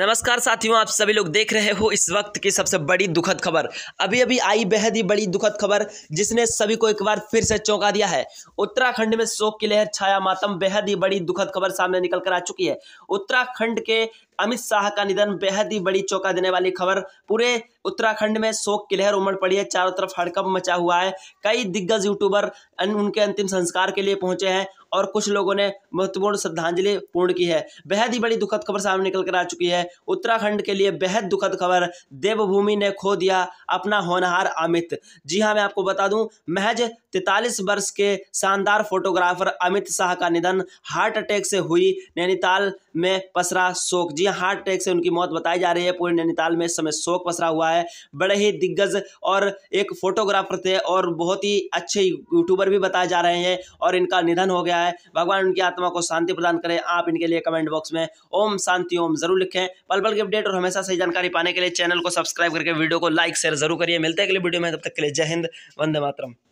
नमस्कार साथियों आप सभी लोग देख रहे हो इस वक्त की सबसे बड़ी दुखद खबर अभी अभी आई बेहद ही बड़ी दुखद खबर जिसने सभी को एक बार फिर से चौंका दिया है उत्तराखंड में शोक की लहर छाया मातम बेहद ही बड़ी दुखद खबर सामने निकल कर आ चुकी है उत्तराखंड के अमित शाह का निधन बेहद ही बड़ी चौंका देने वाली खबर पूरे उत्तराखंड में शोक की लहर उमड़ पड़ी है चारों तरफ हड़कंप मचा हुआ है कई दिग्गज यूट्यूबर उनके अंतिम संस्कार के लिए पहुंचे हैं और कुछ लोगों ने महत्वपूर्ण श्रद्धांजलि पूर्ण की है बेहद ही बड़ी दुखद खबर सामने निकल कर आ चुकी है उत्तराखंड के लिए बेहद दुखद खबर देवभूमि ने खो दिया अपना होनहार अमित जी हाँ मैं आपको बता दूं महज तैतालीस वर्ष के शानदार फोटोग्राफर अमित शाह का निधन हार्ट अटैक से हुई नैनीताल में पसरा शोक जी हार्ट अटैक से उनकी मौत बताई जा रही है पूरे नैनीताल में इस समय शोक पसरा हुआ है बड़े ही दिग्गज और एक फोटोग्राफर थे और बहुत ही अच्छे यूट्यूबर भी बताए जा रहे हैं और इनका निधन हो गया है भगवान उनकी आत्मा को शांति प्रदान करें आप इनके लिए कमेंट बॉक्स में ओम शांति ओम जरूर लिखें पल पल की अपडेट और हमेशा सही जानकारी पाने के लिए चैनल को सब्सक्राइब करके वीडियो को लाइक शेयर जरूर करिए मिलते हैं अगले वीडियो में तब तक के लिए जय हिंद वंदे मातरम